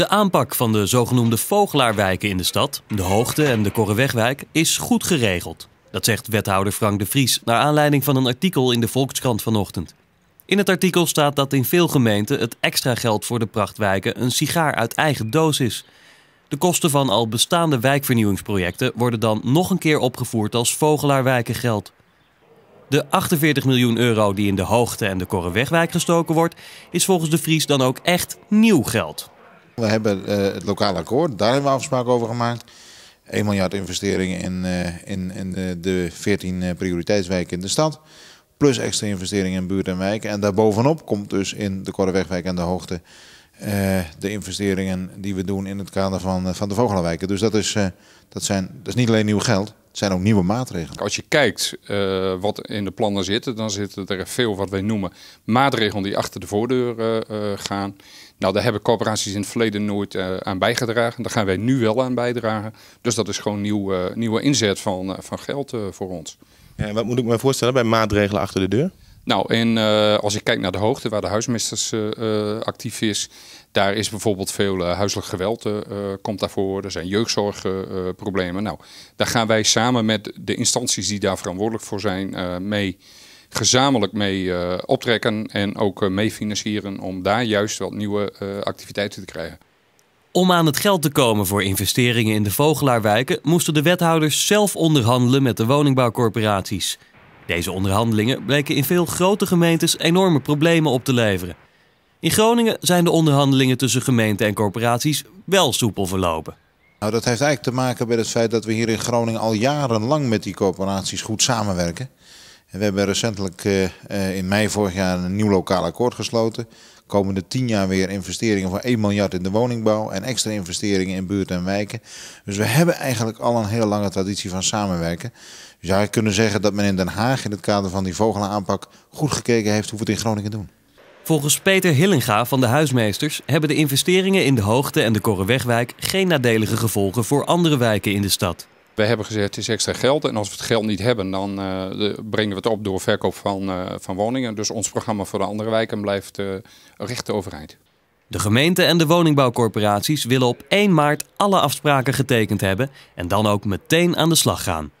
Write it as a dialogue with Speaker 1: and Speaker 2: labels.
Speaker 1: De aanpak van de zogenoemde vogelaarwijken in de stad, de Hoogte en de Korrewegwijk, is goed geregeld. Dat zegt wethouder Frank de Vries naar aanleiding van een artikel in de Volkskrant vanochtend. In het artikel staat dat in veel gemeenten het extra geld voor de prachtwijken een sigaar uit eigen doos is. De kosten van al bestaande wijkvernieuwingsprojecten worden dan nog een keer opgevoerd als vogelaarwijken geld. De 48 miljoen euro die in de hoogte en de Korrewegwijk gestoken wordt, is volgens de Vries dan ook echt
Speaker 2: nieuw geld. We hebben eh, het lokaal akkoord, daar hebben we afspraken over gemaakt. 1 miljard investeringen in, eh, in, in eh, de 14 prioriteitswijken in de stad. Plus extra investeringen in buurt en wijk. En daarbovenop komt dus in de Korrewegwijk en de Hoogte de investeringen die we doen in het kader van, van de vogelwijken. Dus dat is, dat, zijn, dat is niet alleen nieuw geld, zijn ook nieuwe maatregelen.
Speaker 3: Als je kijkt eh, wat in de plannen zit, dan zitten er veel wat wij noemen maatregelen die achter de voordeur eh, eh, gaan. Nou, daar hebben corporaties in het verleden nooit aan bijgedragen. Daar gaan wij nu wel aan bijdragen. Dus dat is gewoon nieuw, nieuwe inzet van, van geld voor ons. En wat moet ik me voorstellen bij maatregelen achter de deur? Nou, en eh, als ik kijk naar de hoogte waar de huismeesters eh, eh, actief is, daar is bijvoorbeeld veel uh, huiselijk geweld komt daarvoor. Er zijn jeugdzorgproblemen. nou, daar gaan wij samen met de instanties die daar verantwoordelijk voor zijn mee gezamenlijk mee optrekken en ook mee financieren om daar juist wat nieuwe activiteiten te krijgen.
Speaker 1: Om aan het geld te komen voor investeringen in de Vogelaarwijken moesten de wethouders zelf onderhandelen met de woningbouwcorporaties. Deze onderhandelingen bleken in veel grote gemeentes enorme problemen op te leveren. In Groningen zijn de onderhandelingen tussen gemeenten en corporaties wel soepel verlopen.
Speaker 2: Nou, dat heeft eigenlijk te maken met het feit dat we hier in Groningen al jarenlang met die corporaties goed samenwerken we hebben recentelijk eh, eh, in mei vorig jaar een nieuw lokaal akkoord gesloten. Komende tien jaar weer investeringen van 1 miljard in de woningbouw en extra investeringen in buurten en wijken. Dus we hebben eigenlijk al een hele lange traditie van samenwerken. Dus ja, je kunnen zeggen dat men in Den Haag in het kader van die vogelaanpak goed gekeken heeft hoe we het in Groningen doen.
Speaker 1: Volgens Peter Hillinga van de Huismeesters hebben de investeringen in de Hoogte en de Korrewegwijk geen nadelige gevolgen voor andere wijken in de stad. We hebben gezegd, het is extra geld. En als we het geld niet hebben, dan eh, brengen we het op door verkoop
Speaker 3: van, eh, van woningen. Dus ons programma voor de andere wijken blijft uh, eh, recht overheid.
Speaker 1: De gemeente en de woningbouwcorporaties willen op 1 maart alle afspraken getekend hebben en dan ook meteen aan de slag gaan.